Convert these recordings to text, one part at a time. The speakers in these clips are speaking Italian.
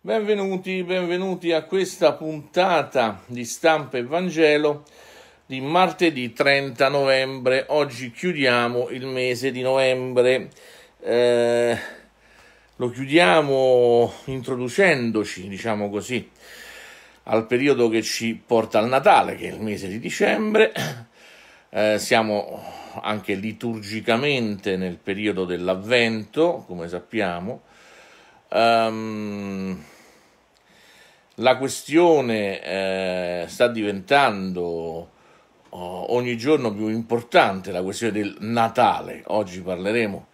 Benvenuti, benvenuti a questa puntata di Stampa e Vangelo di martedì 30 novembre. Oggi chiudiamo il mese di novembre. Eh, lo chiudiamo introducendoci, diciamo così, al periodo che ci porta al Natale, che è il mese di dicembre. Eh, siamo anche liturgicamente nel periodo dell'Avvento, come sappiamo Um, la questione eh, sta diventando oh, ogni giorno più importante, la questione del Natale. Oggi parleremo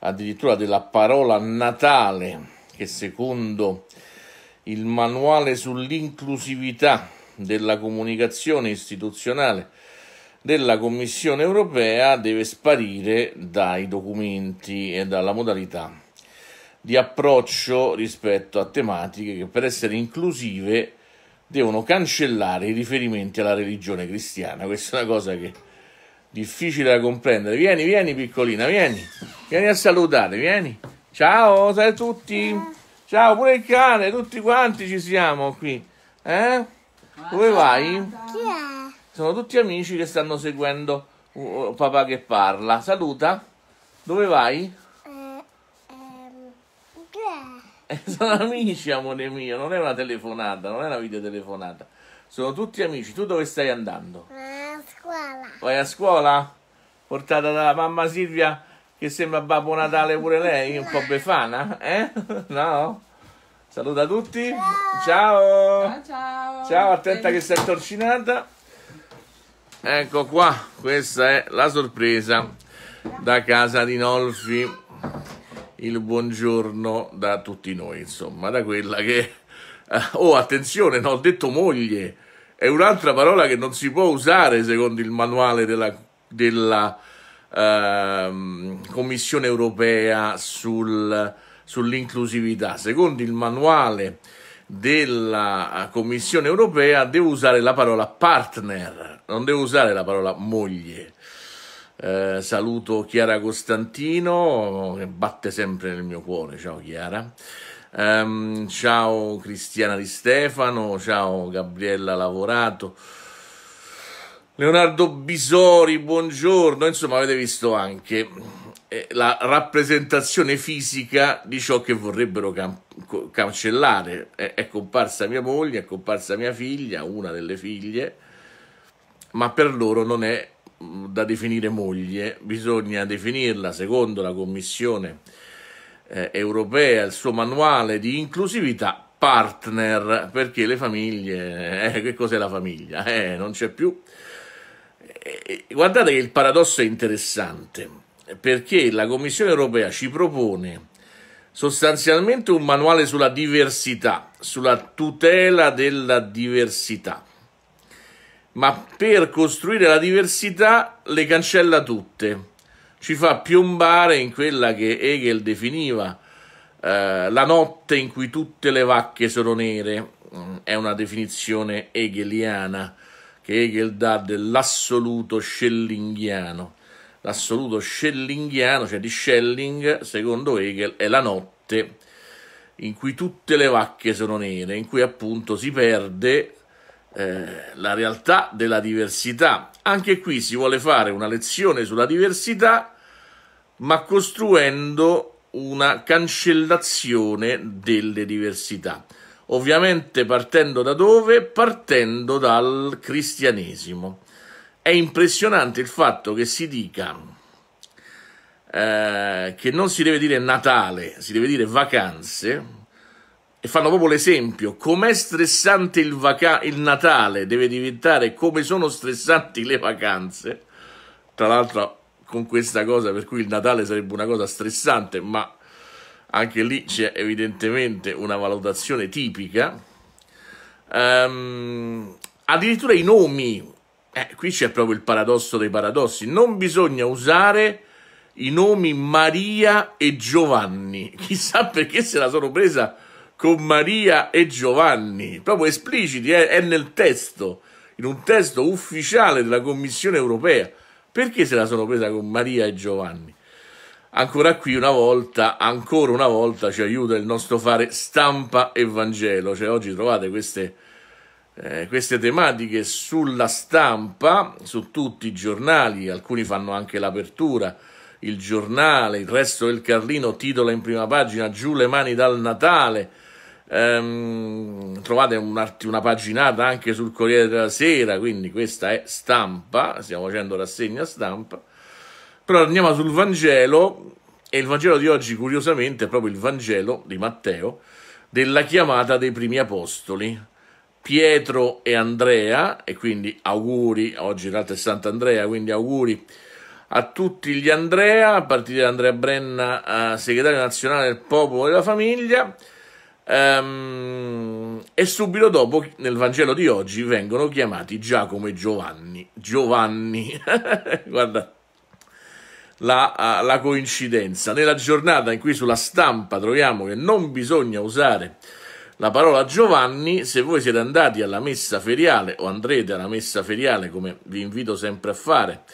addirittura della parola Natale che secondo il manuale sull'inclusività della comunicazione istituzionale della Commissione europea deve sparire dai documenti e dalla modalità di approccio rispetto a tematiche che per essere inclusive devono cancellare i riferimenti alla religione cristiana. Questa è una cosa che è difficile da comprendere. Vieni, vieni piccolina, vieni. Vieni a salutare, vieni. Ciao, sai tutti. Ciao pure il cane, tutti quanti ci siamo qui. Eh? Dove vai? Sono tutti amici che stanno seguendo uh, papà che parla. Saluta. Dove vai? sono amici, amore mio, non è una telefonata, non è una videotelefonata. Sono tutti amici. Tu dove stai andando? A scuola. Vai a scuola? Portata dalla mamma Silvia, che sembra Babbo Natale pure lei, un po' befana, eh? No? Saluta tutti. Ciao. Ciao, ciao. ciao attenta che sei torcinata. Ecco qua, questa è la sorpresa da casa di Nolfi il buongiorno da tutti noi, insomma, da quella che... Eh, oh, attenzione, no, ho detto moglie, è un'altra parola che non si può usare secondo il manuale della, della eh, Commissione europea sul, sull'inclusività. Secondo il manuale della eh, Commissione europea devo usare la parola partner, non devo usare la parola moglie. Eh, saluto Chiara Costantino che batte sempre nel mio cuore. Ciao Chiara. Um, ciao Cristiana Di Stefano, ciao Gabriella Lavorato. Leonardo Bisori, buongiorno. Insomma, avete visto anche eh, la rappresentazione fisica di ciò che vorrebbero cancellare. È, è comparsa mia moglie, è comparsa mia figlia, una delle figlie, ma per loro non è da definire moglie, bisogna definirla secondo la Commissione eh, europea, il suo manuale di inclusività, partner, perché le famiglie, eh, che cos'è la famiglia? Eh, non c'è più. Eh, eh, guardate che il paradosso è interessante, perché la Commissione europea ci propone sostanzialmente un manuale sulla diversità, sulla tutela della diversità ma per costruire la diversità le cancella tutte, ci fa piombare in quella che Hegel definiva eh, la notte in cui tutte le vacche sono nere, mm, è una definizione hegeliana che Hegel dà dell'assoluto schellingiano. L'assoluto schellingiano, cioè di Schelling, secondo Hegel, è la notte in cui tutte le vacche sono nere, in cui appunto si perde eh, la realtà della diversità. Anche qui si vuole fare una lezione sulla diversità, ma costruendo una cancellazione delle diversità. Ovviamente partendo da dove? Partendo dal cristianesimo. È impressionante il fatto che si dica eh, che non si deve dire Natale, si deve dire vacanze, e fanno proprio l'esempio, com'è stressante il, vaca- il Natale deve diventare come sono stressanti le vacanze, tra l'altro con questa cosa per cui il Natale sarebbe una cosa stressante, ma anche lì c'è evidentemente una valutazione tipica. Um, addirittura i nomi, eh, qui c'è proprio il paradosso dei paradossi, non bisogna usare i nomi Maria e Giovanni, chissà perché se la sono presa con Maria e Giovanni, proprio espliciti, eh? è nel testo, in un testo ufficiale della Commissione europea. Perché se la sono presa con Maria e Giovanni? Ancora qui una volta, ancora una volta ci aiuta il nostro fare stampa e Vangelo, cioè oggi trovate queste, eh, queste tematiche sulla stampa, su tutti i giornali, alcuni fanno anche l'apertura, il giornale, il resto del Carlino titola in prima pagina giù le mani dal Natale, Ehm, trovate un, una paginata anche sul Corriere della Sera, quindi questa è stampa, stiamo facendo rassegna stampa. Però andiamo sul Vangelo e il Vangelo di oggi curiosamente è proprio il Vangelo di Matteo della chiamata dei primi apostoli. Pietro e Andrea, e quindi auguri, oggi in realtà è Sant'Andrea, quindi auguri a tutti gli Andrea, a partire da Andrea Brenna, eh, segretario nazionale del popolo e della famiglia, Um, e subito dopo, nel Vangelo di oggi, vengono chiamati Giacomo e Giovanni. Giovanni, guarda la, uh, la coincidenza. Nella giornata in cui sulla stampa troviamo che non bisogna usare la parola Giovanni, se voi siete andati alla messa feriale o andrete alla messa feriale, come vi invito sempre a fare,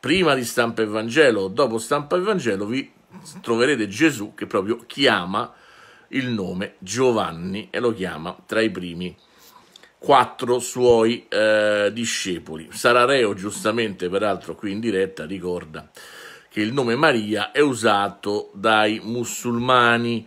prima di stampa e Vangelo o dopo stampa e Vangelo, vi troverete Gesù che proprio chiama il nome Giovanni e lo chiama tra i primi quattro suoi eh, discepoli. Sarareo, giustamente, peraltro qui in diretta, ricorda che il nome Maria è usato dai musulmani.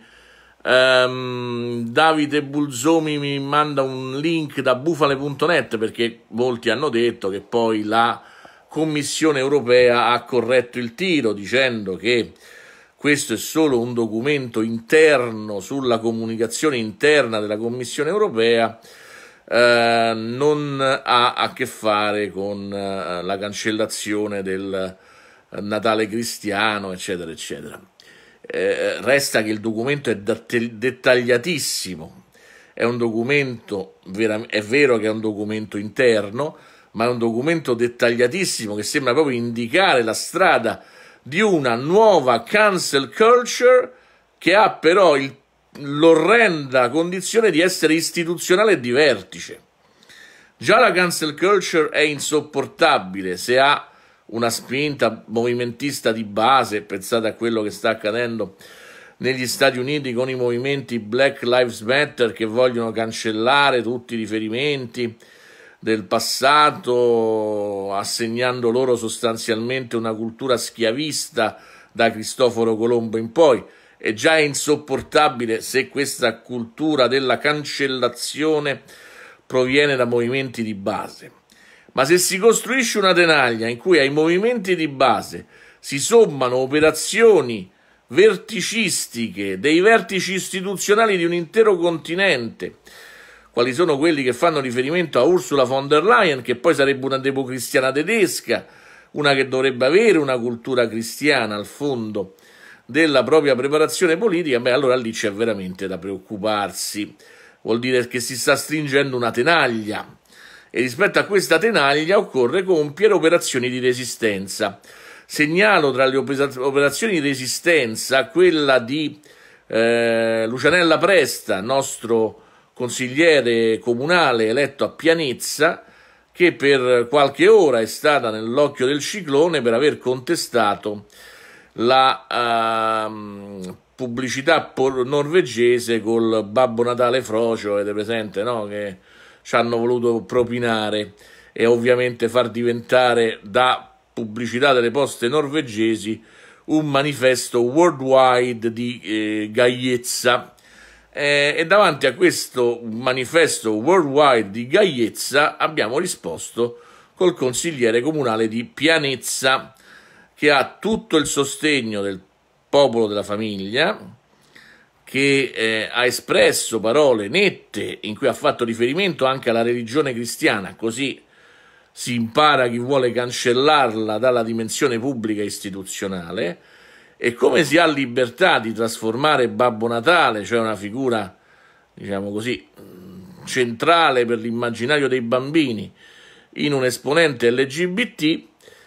Um, Davide Bulzomi mi manda un link da bufale.net perché molti hanno detto che poi la Commissione europea ha corretto il tiro dicendo che questo è solo un documento interno sulla comunicazione interna della Commissione europea, eh, non ha a che fare con eh, la cancellazione del eh, Natale cristiano, eccetera, eccetera. Eh, resta che il documento è dettagliatissimo, è un documento, è vero che è un documento interno, ma è un documento dettagliatissimo che sembra proprio indicare la strada di una nuova cancel culture che ha però il, l'orrenda condizione di essere istituzionale e di vertice. Già la cancel culture è insopportabile se ha una spinta movimentista di base, pensate a quello che sta accadendo negli Stati Uniti con i movimenti Black Lives Matter che vogliono cancellare tutti i riferimenti del passato, assegnando loro sostanzialmente una cultura schiavista da Cristoforo Colombo in poi. È già insopportabile se questa cultura della cancellazione proviene da movimenti di base. Ma se si costruisce una tenaglia in cui ai movimenti di base si sommano operazioni verticistiche dei vertici istituzionali di un intero continente, quali sono quelli che fanno riferimento a Ursula von der Leyen, che poi sarebbe una democristiana tedesca, una che dovrebbe avere una cultura cristiana al fondo della propria preparazione politica, beh, allora lì c'è veramente da preoccuparsi. Vuol dire che si sta stringendo una tenaglia e rispetto a questa tenaglia occorre compiere operazioni di resistenza. Segnalo tra le operazioni di resistenza quella di eh, Lucianella Presta, nostro consigliere comunale eletto a Pianezza, che per qualche ora è stata nell'occhio del ciclone per aver contestato la uh, pubblicità norvegese col Babbo Natale Frocio, avete presente, no? Che ci hanno voluto propinare e ovviamente far diventare da pubblicità delle poste norvegesi un manifesto worldwide di eh, gaiezza. Eh, e davanti a questo manifesto worldwide di gaiezza abbiamo risposto col consigliere comunale di Pianezza, che ha tutto il sostegno del popolo della famiglia, che eh, ha espresso parole nette in cui ha fatto riferimento anche alla religione cristiana, così si impara chi vuole cancellarla dalla dimensione pubblica istituzionale, e come si ha libertà di trasformare Babbo Natale, cioè una figura, diciamo così, mm, centrale per l'immaginario dei bambini, in un esponente LGBT,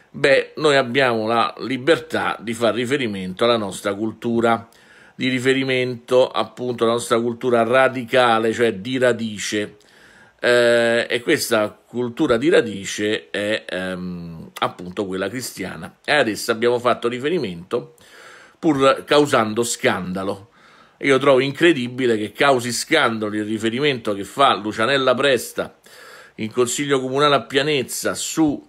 beh, noi abbiamo la libertà di far riferimento alla nostra cultura, di riferimento appunto alla nostra cultura radicale, cioè di radice. Eh, e questa cultura di radice è ehm, appunto quella cristiana. E ad essa abbiamo fatto riferimento pur causando scandalo. Io trovo incredibile che causi scandalo il riferimento che fa Lucianella Presta in Consiglio Comunale a Pianezza su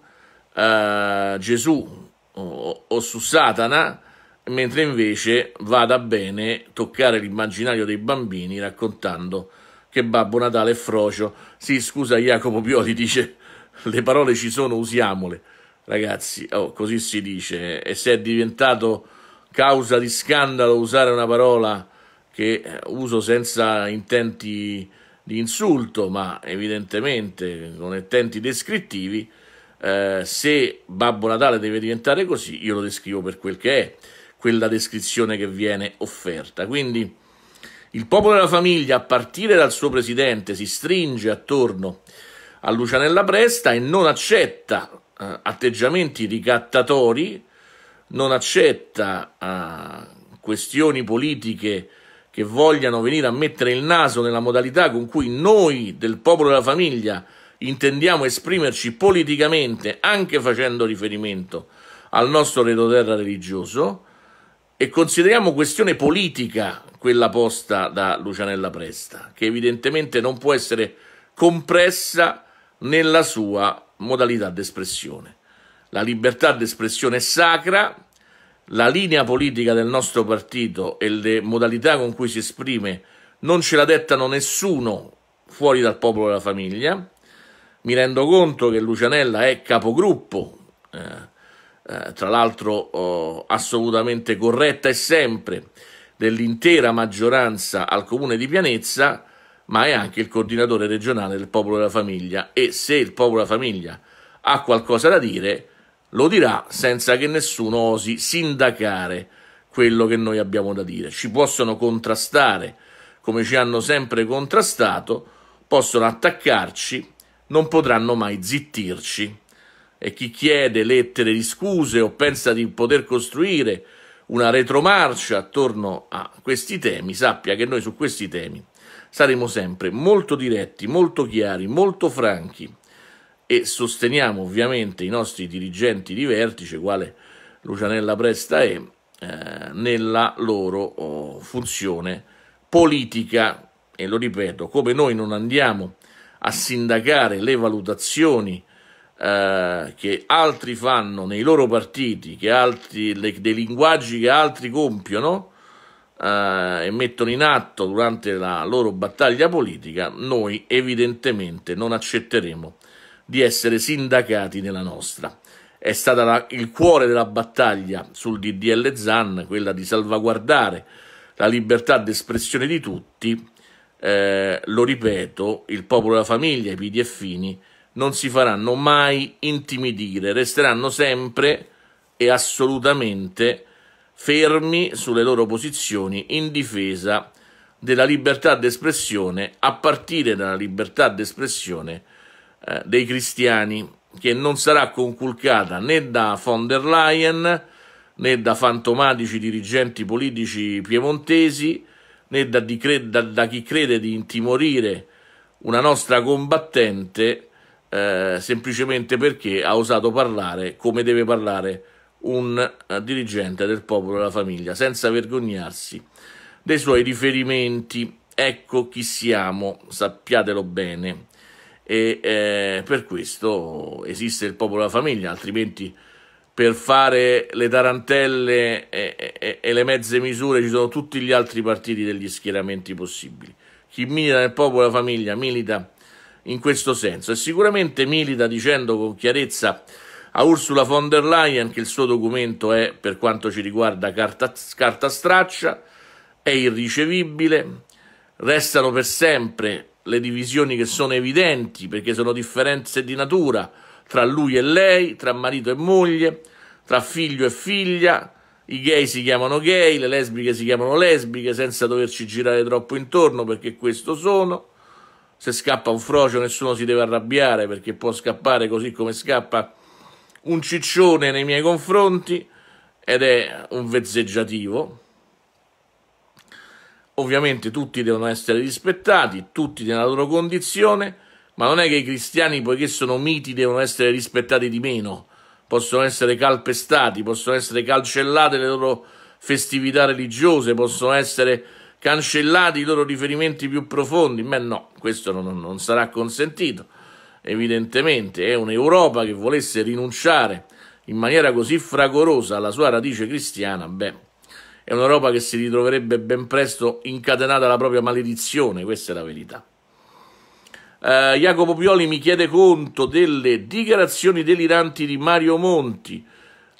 eh, Gesù o, o su Satana, mentre invece vada bene toccare l'immaginario dei bambini raccontando che Babbo Natale è frocio. Sì, scusa Jacopo Pioli dice le parole ci sono, usiamole. Ragazzi, oh, così si dice. Eh, e se è diventato causa di scandalo usare una parola che uso senza intenti di insulto, ma evidentemente con intenti descrittivi, eh, se Babbo Natale deve diventare così, io lo descrivo per quel che è, quella descrizione che viene offerta. Quindi il popolo della famiglia, a partire dal suo presidente, si stringe attorno a Lucianella Presta e non accetta eh, atteggiamenti ricattatori non accetta uh, questioni politiche che vogliano venire a mettere il naso nella modalità con cui noi del popolo della famiglia intendiamo esprimerci politicamente, anche facendo riferimento al nostro redoterra religioso, e consideriamo questione politica quella posta da Lucianella Presta, che evidentemente non può essere compressa nella sua modalità d'espressione la libertà d'espressione è sacra, la linea politica del nostro partito e le modalità con cui si esprime non ce la dettano nessuno fuori dal popolo della famiglia. Mi rendo conto che Lucianella è capogruppo, eh, eh, tra l'altro oh, assolutamente corretta e sempre, dell'intera maggioranza al comune di Pianezza, ma è anche il coordinatore regionale del popolo della famiglia e se il popolo della famiglia ha qualcosa da dire, lo dirà senza che nessuno osi sindacare quello che noi abbiamo da dire. Ci possono contrastare come ci hanno sempre contrastato, possono attaccarci, non potranno mai zittirci. E chi chiede lettere di scuse o pensa di poter costruire una retromarcia attorno a questi temi, sappia che noi su questi temi saremo sempre molto diretti, molto chiari, molto franchi e sosteniamo ovviamente i nostri dirigenti di vertice, quale Lucianella Presta è, eh, nella loro oh, funzione politica. E lo ripeto, come noi non andiamo a sindacare le valutazioni eh, che altri fanno nei loro partiti, che altri, le, dei linguaggi che altri compiono eh, e mettono in atto durante la loro battaglia politica, noi evidentemente non accetteremo di essere sindacati nella nostra. È stata la, il cuore della battaglia sul DDL ZAN, quella di salvaguardare la libertà d'espressione di tutti. Eh, lo ripeto, il popolo della famiglia, i PDFini, non si faranno mai intimidire, resteranno sempre e assolutamente fermi sulle loro posizioni in difesa della libertà d'espressione, a partire dalla libertà d'espressione eh, dei cristiani, che non sarà conculcata né da von der Leyen né da fantomatici dirigenti politici piemontesi né da, da, da chi crede di intimorire una nostra combattente eh, semplicemente perché ha osato parlare come deve parlare un eh, dirigente del popolo della famiglia, senza vergognarsi dei suoi riferimenti. Ecco chi siamo, sappiatelo bene e eh, per questo esiste il popolo della famiglia, altrimenti per fare le tarantelle e, e, e, le mezze misure ci sono tutti gli altri partiti degli schieramenti possibili. Chi milita nel popolo della famiglia milita in questo senso e sicuramente milita dicendo con chiarezza a Ursula von der Leyen che il suo documento è, per quanto ci riguarda, carta, carta straccia, è irricevibile, restano per sempre le divisioni che sono evidenti perché sono differenze di natura tra lui e lei, tra marito e moglie, tra figlio e figlia, i gay si chiamano gay, le lesbiche si chiamano lesbiche senza doverci girare troppo intorno perché questo sono. Se scappa un frocio nessuno si deve arrabbiare perché può scappare così come scappa un ciccione nei miei confronti ed è un vezzeggiativo. Ovviamente tutti devono essere rispettati, tutti nella loro condizione, ma non è che i cristiani, poiché sono miti, devono essere rispettati di meno, possono essere calpestati, possono essere cancellate le loro festività religiose, possono essere cancellati i loro riferimenti più profondi. Beh no, questo non, non sarà consentito, evidentemente. È un'Europa che volesse rinunciare in maniera così fragorosa alla sua radice cristiana, beh, è un'Europa che si ritroverebbe ben presto incatenata alla propria maledizione, questa è la verità. Eh, Jacopo Pioli mi chiede conto delle dichiarazioni deliranti di Mario Monti,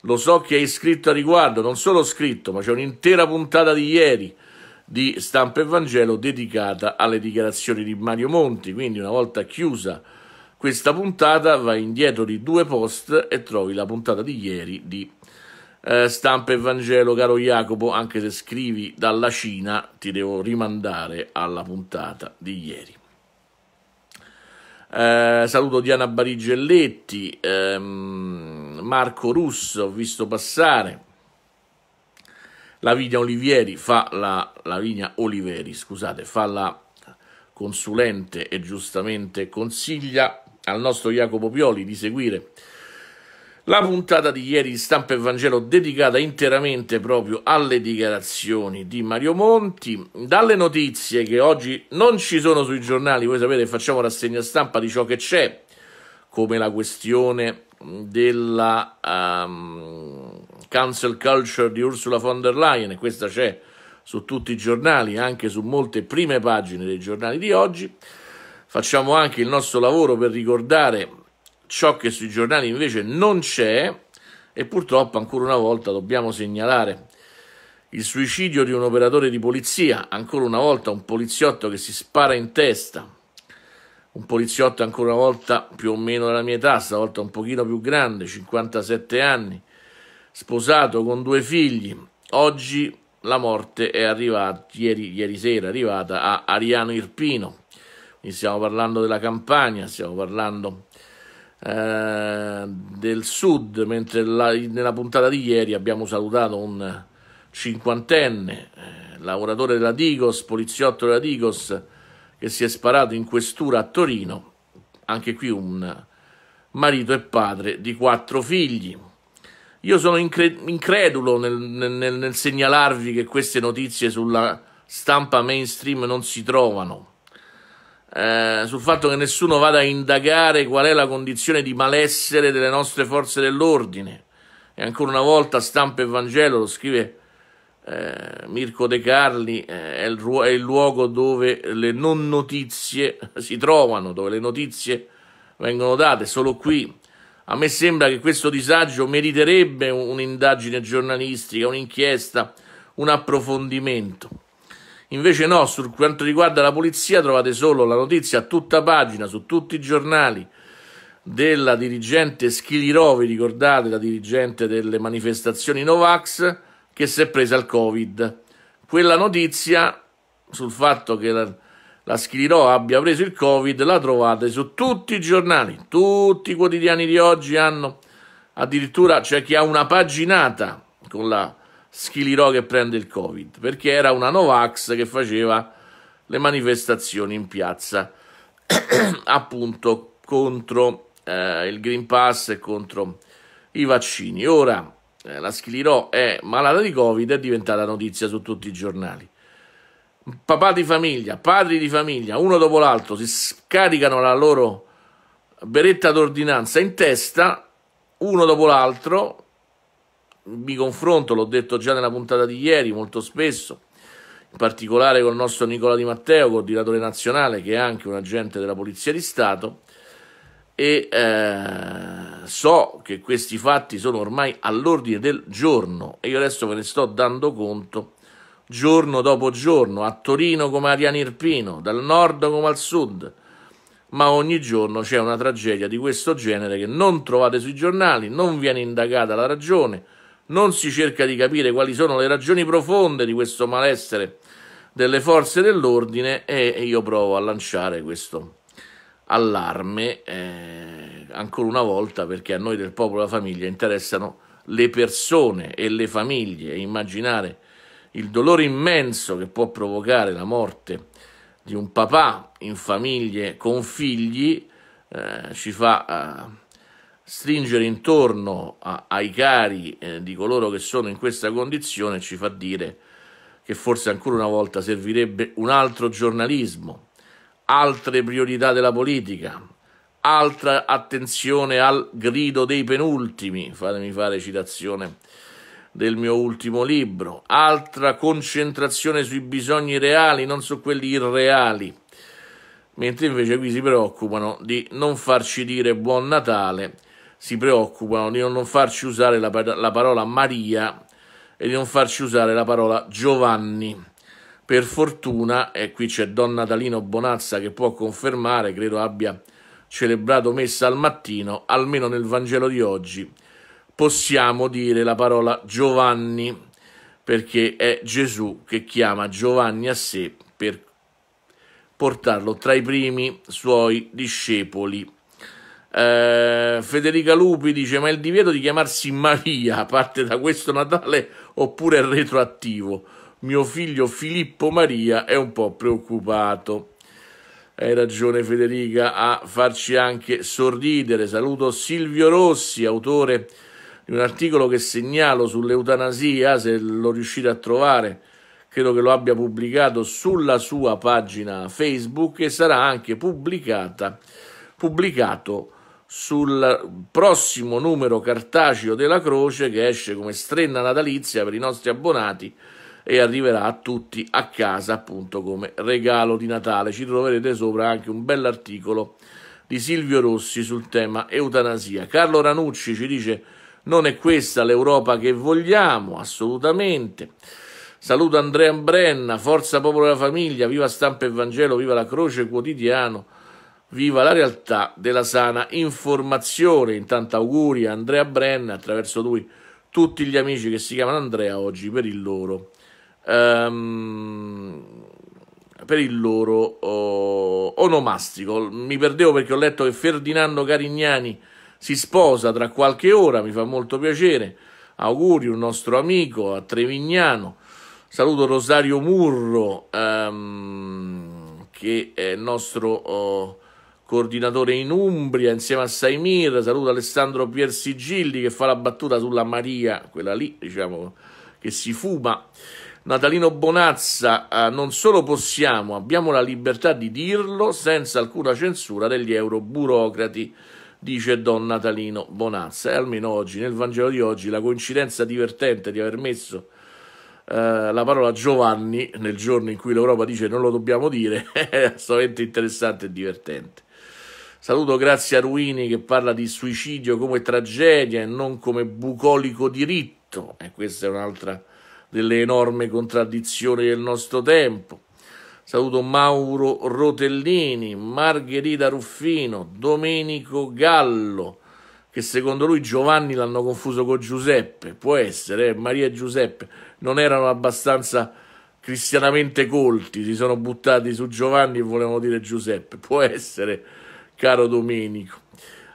lo so che hai scritto a riguardo, non solo scritto, ma c'è un'intera puntata di ieri di Stampa e Vangelo dedicata alle dichiarazioni di Mario Monti, quindi una volta chiusa questa puntata vai indietro di due post e trovi la puntata di ieri di Mario eh, stampa e Vangelo, caro Jacopo, anche se scrivi dalla Cina, ti devo rimandare alla puntata di ieri. Eh, saluto Diana Barigelletti, ehm, Marco Russo, ho visto passare. Lavinia Olivieri fa la Lavinia Oliveri, scusate, fa la consulente e giustamente consiglia al nostro Jacopo Pioli di seguire la puntata di ieri di Stampa e Vangelo dedicata interamente proprio alle dichiarazioni di Mario Monti, dalle notizie che oggi non ci sono sui giornali, voi sapete facciamo rassegna stampa di ciò che c'è, come la questione della um, cancel culture di Ursula von der Leyen, e questa c'è su tutti i giornali, anche su molte prime pagine dei giornali di oggi. Facciamo anche il nostro lavoro per ricordare ciò che sui giornali invece non c'è e purtroppo ancora una volta dobbiamo segnalare il suicidio di un operatore di polizia, ancora una volta un poliziotto che si spara in testa, un poliziotto ancora una volta più o meno della mia età, stavolta un pochino più grande, 57 anni, sposato con due figli, oggi la morte è arrivata, ieri, ieri sera è arrivata a Ariano Irpino, quindi stiamo parlando della campagna, stiamo parlando eh, del sud, mentre la, nella puntata di ieri abbiamo salutato un cinquantenne, eh, lavoratore della Digos, poliziotto della Digos, che si è sparato in questura a Torino, anche qui un marito e padre di quattro figli. Io sono incre- incredulo nel, nel, nel segnalarvi che queste notizie sulla stampa mainstream non si trovano eh, sul fatto che nessuno vada a indagare qual è la condizione di malessere delle nostre forze dell'ordine. E ancora una volta stampa e Vangelo lo scrive eh, Mirko De Carli, eh, è, il, è, il, luogo dove le non notizie si trovano, dove le notizie vengono date, solo qui. A me sembra che questo disagio meriterebbe un'indagine giornalistica, un'inchiesta, un approfondimento. Invece no, su quanto riguarda la polizia trovate solo la notizia a tutta pagina, su tutti i giornali, della dirigente Schilirovi, ricordate la dirigente delle manifestazioni Novax, che si è presa il Covid. Quella notizia sul fatto che la, la Schilirò abbia preso il Covid la trovate su tutti i giornali, tutti i quotidiani di oggi hanno, addirittura c'è chi ha una paginata con la Schilirò che prende il Covid, perché era una Novax che faceva le manifestazioni in piazza, appunto contro eh, il Green Pass e contro i vaccini. Ora eh, la Schilirò è malata di Covid, è diventata notizia su tutti i giornali papà di famiglia, padri di famiglia, uno dopo l'altro, si scaricano la loro beretta d'ordinanza in testa, uno dopo l'altro, mi confronto, l'ho detto già nella puntata di ieri molto spesso, in particolare con il nostro Nicola Di Matteo, coordinatore nazionale, che è anche un agente della Polizia di Stato, e eh, so che questi fatti sono ormai all'ordine del giorno e io adesso ve ne sto dando conto giorno dopo giorno, a Torino come a Riani Irpino, dal nord come al sud, ma ogni giorno c'è una tragedia di questo genere che non trovate sui giornali, non viene indagata la ragione, non si cerca di capire quali sono le ragioni profonde di questo malessere delle forze dell'ordine e io provo a lanciare questo allarme eh, ancora una volta perché a noi del popolo e della famiglia interessano le persone e le famiglie e immaginare il dolore immenso che può provocare la morte di un papà in famiglie con figli eh, ci fa eh, stringere intorno a, ai cari eh, di coloro che sono in questa condizione ci fa dire che forse ancora una volta servirebbe un altro giornalismo, altre priorità della politica, altra attenzione al grido dei penultimi, fatemi fare citazione del mio ultimo libro, altra concentrazione sui bisogni reali, non su quelli irreali, mentre invece qui si preoccupano di non farci dire buon Natale si preoccupano di non farci usare la, la parola Maria e di non farci usare la parola Giovanni. Per fortuna, e qui c'è Don Natalino Bonazza che può confermare, credo abbia celebrato messa al mattino, almeno nel Vangelo di oggi, possiamo dire la parola Giovanni, perché è Gesù che chiama Giovanni a sé per portarlo tra i primi suoi discepoli. Eh, Federica Lupi dice: Ma il divieto di chiamarsi Maria parte da questo Natale oppure è retroattivo? Mio figlio Filippo Maria è un po' preoccupato. Hai ragione Federica a farci anche sorridere. Saluto Silvio Rossi, autore di un articolo che segnalo sull'eutanasia, se lo riuscite a trovare, credo che lo abbia pubblicato sulla sua pagina Facebook e sarà anche pubblicata, pubblicato sul prossimo numero cartaceo della Croce che esce come strenna natalizia per i nostri abbonati e arriverà a tutti a casa appunto come regalo di Natale. Ci troverete sopra anche un bell'articolo di Silvio Rossi sul tema eutanasia. Carlo Ranucci ci dice non è questa l'Europa che vogliamo, assolutamente. Saluto Andrea Brenna, forza popolo della famiglia, viva stampa e Vangelo, viva la croce quotidiano. Viva la realtà della sana informazione. Intanto auguri a Andrea Brenna, attraverso lui tutti gli amici che si chiamano Andrea oggi per il loro, um, per il loro oh, onomastico. Mi perdevo perché ho letto che Ferdinando Carignani si sposa tra qualche ora, mi fa molto piacere. Auguri, un nostro amico a Trevignano. Saluto Rosario Murro, um, che è il nostro... Oh, coordinatore in Umbria, insieme a Saimir, saluto Alessandro Pier Sigilli che fa la battuta sulla Maria, quella lì, diciamo, che si fuma. Natalino Bonazza, eh, non solo possiamo, abbiamo la libertà di dirlo senza alcuna censura degli euroburocrati, dice Don Natalino Bonazza. E almeno oggi, nel Vangelo di oggi, la coincidenza divertente di aver messo eh, la parola Giovanni nel giorno in cui l'Europa dice non lo dobbiamo dire è assolutamente interessante e divertente. Saluto Grazia Ruini che parla di suicidio come tragedia e non come bucolico diritto, e questa è un'altra delle enormi contraddizioni del nostro tempo. Saluto Mauro Rotellini, Margherita Ruffino, Domenico Gallo, che secondo lui Giovanni l'hanno confuso con Giuseppe, può essere, eh? Maria e Giuseppe non erano abbastanza cristianamente colti, si sono buttati su Giovanni e volevano dire Giuseppe, può essere caro Domenico.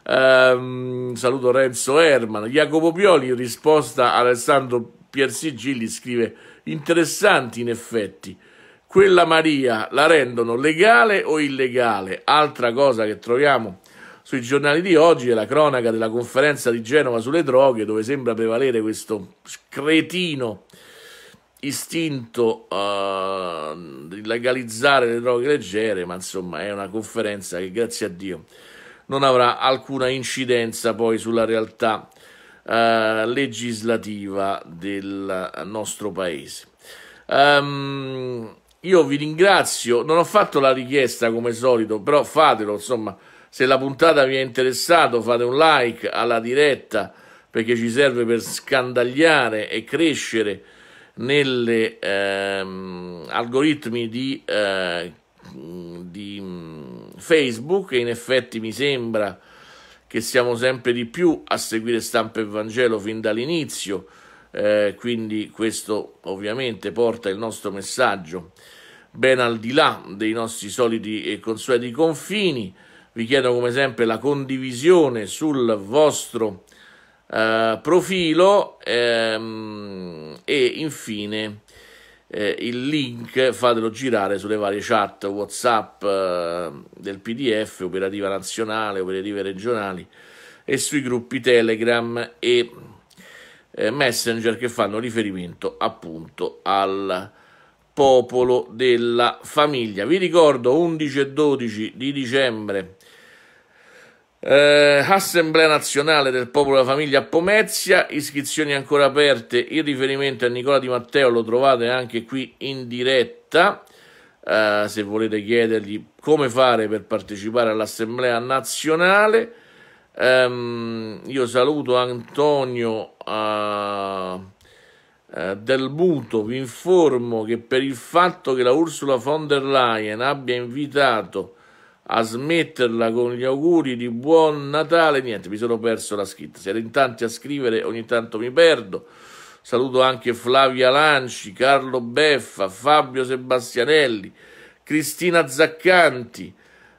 Um, saluto Renzo Ermano. Jacopo Pioli in risposta a Alessandro Piersigilli scrive interessanti in effetti. Quella Maria la rendono legale o illegale? Altra cosa che troviamo sui giornali di oggi è la cronaca della conferenza di Genova sulle droghe dove sembra prevalere questo cretino istinto uh, di legalizzare le droghe leggere, ma insomma è una conferenza che grazie a Dio non avrà alcuna incidenza poi sulla realtà uh, legislativa del nostro paese. Um, io vi ringrazio, non ho fatto la richiesta come solito, però fatelo, insomma, se la puntata vi è interessata fate un like alla diretta perché ci serve per scandagliare e crescere nelle ehm, algoritmi di, eh, di mm, Facebook e in effetti mi sembra che siamo sempre di più a seguire stampa e Vangelo fin dall'inizio, eh, quindi questo ovviamente porta il nostro messaggio ben al di là dei nostri soliti e consueti confini. Vi chiedo come sempre la condivisione sul vostro eh, profilo ehm, e infine eh, il link fatelo girare sulle varie chat whatsapp eh, del pdf operativa nazionale operative regionali e sui gruppi telegram e eh, messenger che fanno riferimento appunto al popolo della famiglia vi ricordo 11 e 12 di dicembre eh, Assemblea nazionale del popolo della famiglia a Pomezia, iscrizioni ancora aperte, il riferimento a Nicola Di Matteo lo trovate anche qui in diretta, eh, se volete chiedergli come fare per partecipare all'Assemblea nazionale. Um, io saluto Antonio uh, Del Buto, vi informo che per il fatto che la Ursula von der Leyen abbia invitato a smetterla con gli auguri di buon Natale. Niente, mi sono perso la scritta. Siete in tanti a scrivere, ogni tanto mi perdo. Saluto anche Flavia Lanci, Carlo Beffa, Fabio Sebastianelli, Cristina Zaccanti,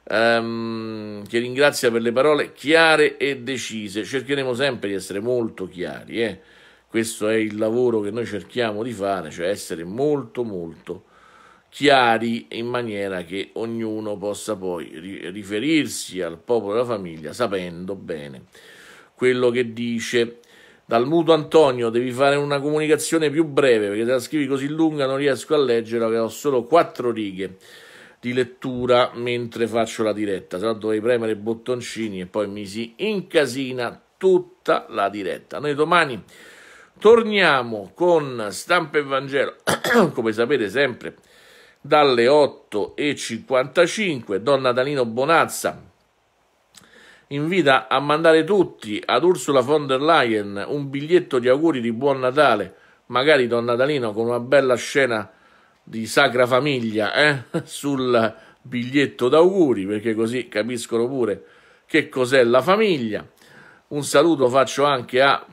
ehm, che ringrazia per le parole chiare e decise. Cercheremo sempre di essere molto chiari. Eh? Questo è il lavoro che noi cerchiamo di fare, cioè essere molto molto chiari chiari in maniera che ognuno possa poi riferirsi al popolo e alla famiglia sapendo bene quello che dice. Dal muto Antonio devi fare una comunicazione più breve perché se la scrivi così lunga non riesco a leggere, ho solo quattro righe di lettura mentre faccio la diretta, se no dovrei premere i bottoncini e poi mi si incasina tutta la diretta. Noi domani torniamo con Stampa e Vangelo, come sapete sempre dalle 8.55. Donna Danilo Bonazza invita a mandare tutti ad Ursula von der Leyen un biglietto di auguri di Buon Natale, magari Don Natalino con una bella scena di Sacra Famiglia eh? sul biglietto d'auguri, perché così capiscono pure che cos'è la famiglia. Un saluto faccio anche a